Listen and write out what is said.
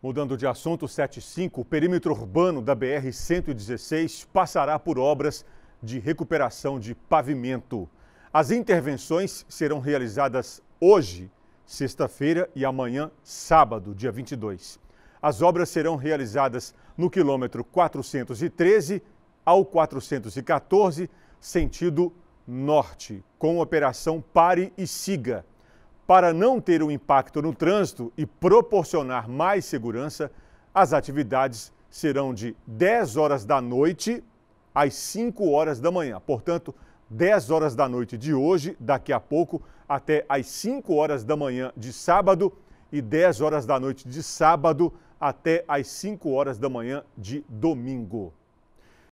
Mudando de assunto, 75, o perímetro urbano da BR-116 passará por obras de recuperação de pavimento. As intervenções serão realizadas hoje, sexta-feira, e amanhã, sábado, dia 22. As obras serão realizadas no quilômetro 413 ao 414, sentido norte, com operação Pare e Siga. Para não ter um impacto no trânsito e proporcionar mais segurança, as atividades serão de 10 horas da noite às 5 horas da manhã. Portanto, 10 horas da noite de hoje, daqui a pouco, até às 5 horas da manhã de sábado e 10 horas da noite de sábado até às 5 horas da manhã de domingo.